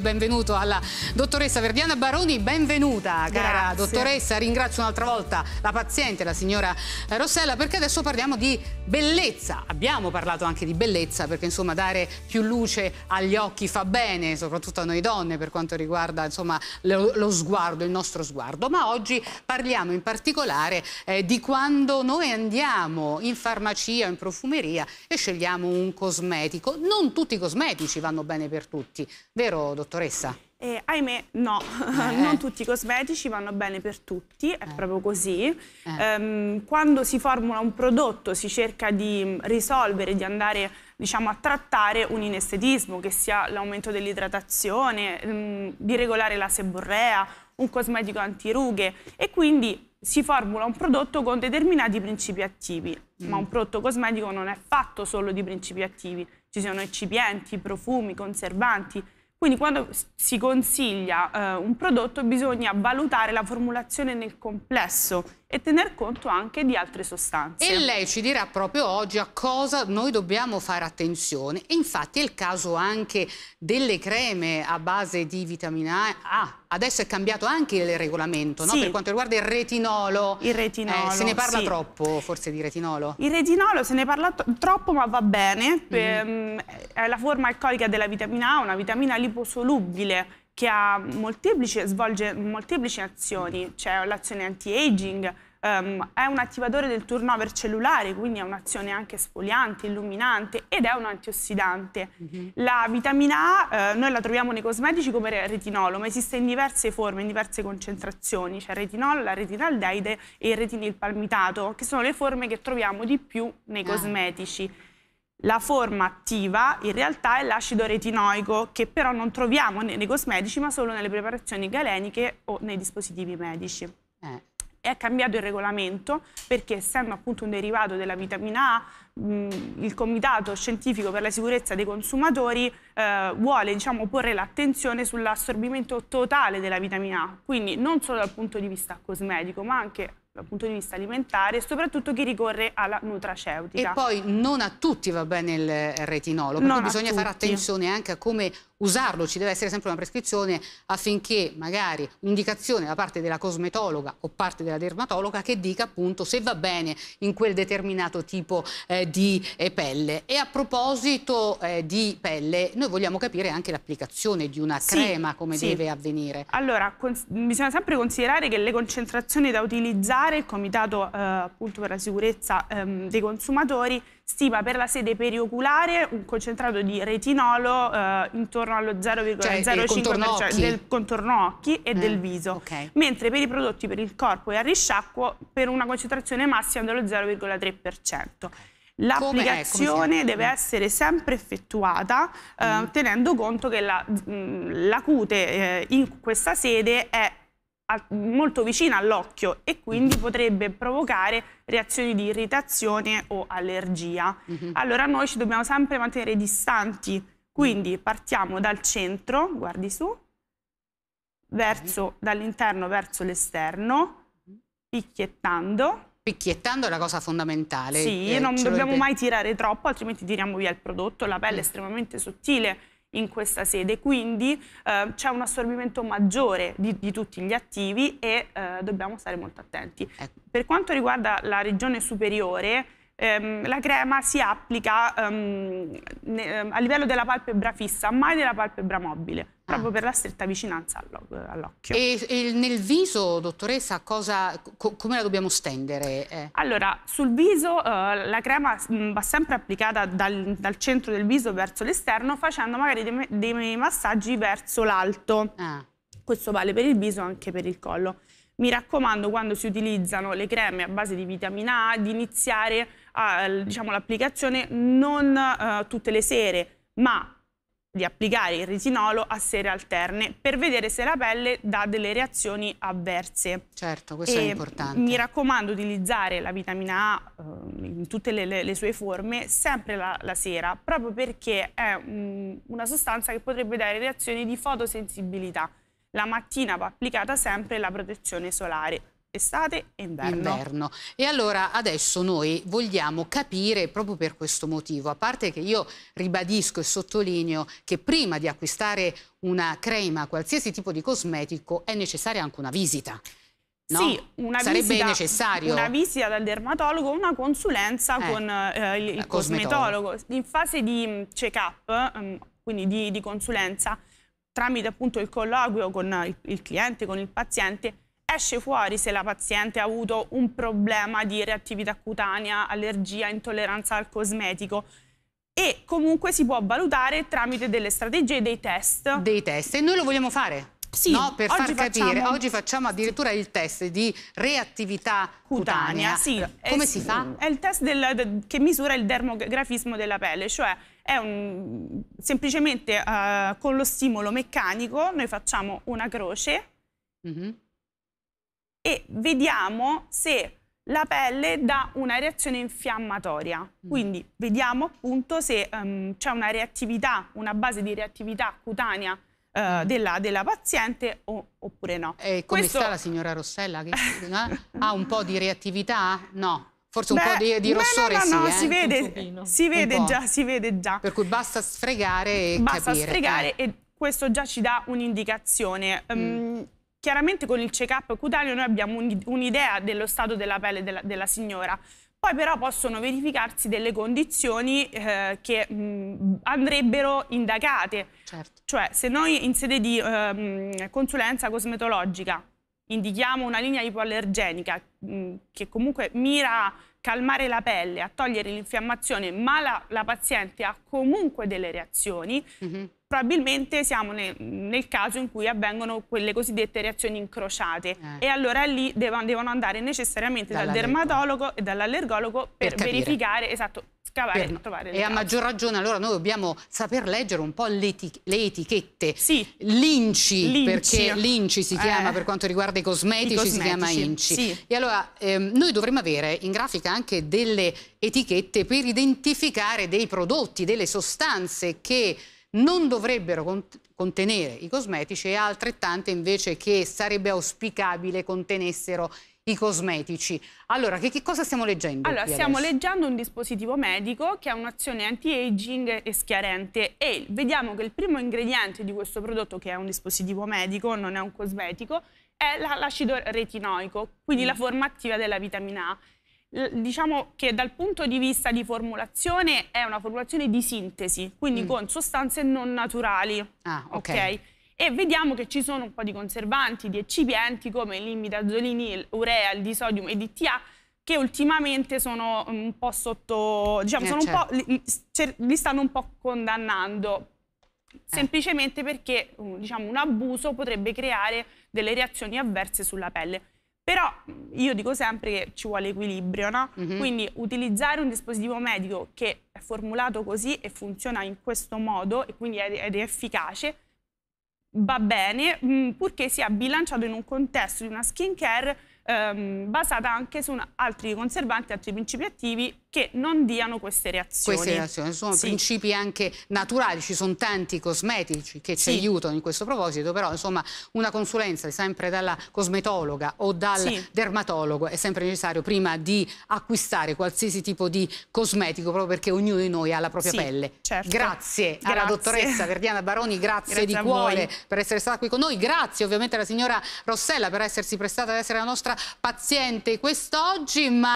benvenuto alla dottoressa Verdiana Baroni, benvenuta cara Grazie. dottoressa, ringrazio un'altra volta la paziente, la signora eh, Rossella perché adesso parliamo di bellezza, abbiamo parlato anche di bellezza perché insomma dare più luce agli occhi fa bene, soprattutto a noi donne per quanto riguarda insomma lo, lo sguardo, il nostro sguardo, ma oggi parliamo in particolare eh, di quando noi andiamo in farmacia, in profumeria e scegliamo un cosmetico, non tutti i cosmetici vanno bene per tutti, vero dottoressa? Eh, ahimè, no, eh. non tutti i cosmetici vanno bene per tutti, è eh. proprio così. Eh. Ehm, quando si formula un prodotto si cerca di risolvere, di andare diciamo, a trattare un inestetismo, che sia l'aumento dell'idratazione, ehm, di regolare la seborrea, un cosmetico antirughe e quindi si formula un prodotto con determinati principi attivi, mm. ma un prodotto cosmetico non è fatto solo di principi attivi, ci sono eccipienti, profumi, conservanti, quindi quando si consiglia eh, un prodotto bisogna valutare la formulazione nel complesso e tener conto anche di altre sostanze. E lei ci dirà proprio oggi a cosa noi dobbiamo fare attenzione. infatti è il caso anche delle creme a base di vitamina A. Ah, adesso è cambiato anche il regolamento sì. no? per quanto riguarda il retinolo. Il retinolo. Eh, se ne parla sì. troppo forse di retinolo? Il retinolo se ne parla troppo ma va bene. Mm -hmm. È la forma alcolica della vitamina A, una vitamina liposolubile che svolge molteplici azioni, c'è cioè l'azione anti-aging, um, è un attivatore del turnover cellulare, quindi è un'azione anche spoliante, illuminante ed è un antiossidante. Mm -hmm. La vitamina A eh, noi la troviamo nei cosmetici come retinolo, ma esiste in diverse forme, in diverse concentrazioni, c'è cioè il retinolo, la retinaldeide e il retinil palmitato, che sono le forme che troviamo di più nei ah. cosmetici. La forma attiva in realtà è l'acido retinoico che però non troviamo nei cosmetici ma solo nelle preparazioni galeniche o nei dispositivi medici. Eh. È cambiato il regolamento perché essendo appunto un derivato della vitamina A il Comitato Scientifico per la Sicurezza dei Consumatori eh, vuole diciamo, porre l'attenzione sull'assorbimento totale della vitamina A, quindi non solo dal punto di vista cosmetico, ma anche dal punto di vista alimentare e soprattutto chi ricorre alla nutraceutica. E poi non a tutti va bene il retinolo, per bisogna fare attenzione anche a come usarlo, ci deve essere sempre una prescrizione affinché magari un'indicazione da parte della cosmetologa o parte della dermatologa che dica appunto se va bene in quel determinato tipo eh, di eh, pelle. E a proposito eh, di pelle, noi vogliamo capire anche l'applicazione di una sì, crema, come sì. deve avvenire. Allora, bisogna sempre considerare che le concentrazioni da utilizzare, il Comitato eh, appunto per la sicurezza ehm, dei consumatori, stima per la sede perioculare un concentrato di retinolo eh, intorno allo 0,05% cioè, cioè del contorno occhi e eh, del viso, okay. mentre per i prodotti per il corpo e a risciacquo per una concentrazione massima dello 0,3%. Eh, L'applicazione deve mm. essere sempre effettuata eh, mm. tenendo conto che la, mm, la cute eh, in questa sede è a, molto vicina all'occhio e quindi mm-hmm. potrebbe provocare reazioni di irritazione o allergia. Mm -hmm. Allora noi ci dobbiamo sempre mantenere distanti, mm. quindi partiamo dal centro, guardi su, verso, mm-hmm. dall'interno verso l'esterno, mm-hmm. picchiettando picchiettando è la cosa fondamentale. Sì, eh, non dobbiamo mai tirare troppo, altrimenti tiriamo via il prodotto, la pelle mm. è estremamente sottile in questa sede, quindi eh, c'è un assorbimento maggiore di, di, tutti gli attivi e eh, dobbiamo stare molto attenti. Ecco. Per quanto riguarda la regione superiore, ehm, la crema si applica ehm, ne, ehm, a livello della palpebra fissa, mai della palpebra mobile, ah. proprio per la stretta vicinanza all'occhio. E, e, nel viso, dottoressa, cosa, co come la dobbiamo stendere? Eh? Allora, sul viso eh, la crema mm, va sempre applicata dal, dal, centro del viso verso l'esterno, facendo magari dei, dei massaggi verso l'alto. Ah. Questo vale per il viso e anche per il collo mi raccomando quando si utilizzano le creme a base di vitamina A di iniziare ha diciamo, l'applicazione non eh, tutte le sere, ma di applicare il retinolo a sere alterne per vedere se la pelle dà delle reazioni avverse. Certo, questo e è importante. Mi raccomando utilizzare la vitamina A eh, in tutte le, le, le, sue forme sempre la, la sera, proprio perché è mh, una sostanza che potrebbe dare reazioni di fotosensibilità. La mattina va applicata sempre la protezione solare estate e inverno. inverno. E allora adesso noi vogliamo capire proprio per questo motivo, a parte che io ribadisco e sottolineo che prima di acquistare una crema, qualsiasi tipo di cosmetico, è necessaria anche una visita. No? Sì, una Sarebbe visita, necessario. una visita dal dermatologo, una consulenza eh, con eh, il, il cosmetologo. cosmetologo. In fase di mm, check-up, mm, quindi di, di, consulenza, tramite appunto il colloquio con il, il cliente, con il paziente, esce fuori se la paziente ha avuto un problema di reattività cutanea, allergia, intolleranza al cosmetico e comunque si può valutare tramite delle strategie, dei test. Dei test e noi lo vogliamo fare. Sì, no, per far capire, facciamo... oggi facciamo addirittura il test di reattività cutanea. cutanea. Sì, eh, eh, Come è, si fa? È il test del, che misura il dermografismo della pelle, cioè è un, semplicemente uh, con lo stimolo meccanico noi facciamo una croce mm -hmm e vediamo se la pelle dà una reazione infiammatoria. Mm. Quindi vediamo appunto se um, c'è una reattività, una base di reattività cutanea uh, della, della, paziente o, oppure no. E come Questo... sta la signora Rossella? Che, eh, ha un po' di reattività? No. Forse Beh, un po' di, di rossore no, no, no, sì, no, eh? si, vede, si vede già, si vede già. Per cui basta sfregare e basta capire. Basta sfregare eh. e questo già ci dà un'indicazione. Mm. Um, chiaramente con il check-up cutaneo noi abbiamo un'idea dello stato della pelle della, della, signora. Poi però possono verificarsi delle condizioni eh, che mh, andrebbero indagate. Certo. Cioè se noi in sede di eh, consulenza cosmetologica indichiamo una linea ipoallergenica mh, che comunque mira calmare la pelle, a togliere l'infiammazione, ma la, la, paziente ha comunque delle reazioni, mm -hmm. probabilmente siamo nel, nel, caso in cui avvengono quelle cosiddette reazioni incrociate eh. e allora lì devono, devono andare necessariamente dal dermatologo e dall'allergologo per, per verificare esatto, scavare per, per trovare le E case. a maggior ragione allora noi dobbiamo saper leggere un po' le, le etichette. Sì. L'inci, perché l'inci si chiama eh. per quanto riguarda i cosmetici, I cosmetici. si chiama inci. Sì. E allora ehm, noi dovremmo avere in grafica anche delle etichette per identificare dei prodotti, delle sostanze che non dovrebbero contenere i cosmetici e altrettante invece che sarebbe auspicabile contenessero i i cosmetici. Allora, che, che cosa stiamo leggendo? Allora, stiamo adesso? leggendo un dispositivo medico che ha un'azione anti-aging e schiarente e vediamo che il primo ingrediente di questo prodotto, che è un dispositivo medico, non è un cosmetico, è l'acido retinoico, quindi mm. la forma attiva della vitamina A diciamo che dal punto di vista di formulazione è una formulazione di sintesi, quindi mm. con sostanze non naturali. Ah, ok. Okay? e vediamo che ci sono un po' di conservanti, di eccipienti come l'imidazolini, l'urea, il disodium e il DTA che ultimamente sono mm, un po' sotto, diciamo, eh, certo. un po', certo. li, li, stanno un po' condannando. Eh. Semplicemente eh. perché mm, diciamo, un abuso potrebbe creare delle reazioni avverse sulla pelle. Però mm, io dico sempre che ci vuole equilibrio, no? Mm -hmm. Quindi utilizzare un dispositivo medico che è formulato così e funziona in questo modo e quindi è, è efficace, va bene, mh, mm, purché sia bilanciato in un contesto di una skincare ehm, basata anche su una, altri conservanti, altri principi attivi che non diano queste reazioni. Queste reazioni sono sì. principi anche naturali, ci sono tanti cosmetici che sì. ci aiutano in questo proposito, però insomma una consulenza sempre dalla cosmetologa o dal sì. dermatologo è sempre necessario prima di acquistare qualsiasi tipo di cosmetico proprio perché ognuno di noi ha la propria pelle. Certo. Grazie, grazie, alla dottoressa Verdiana Baroni, grazie, grazie di cuore per essere stata qui con noi, grazie ovviamente alla signora Rossella per essersi prestata ad essere la nostra paziente quest'oggi, ma...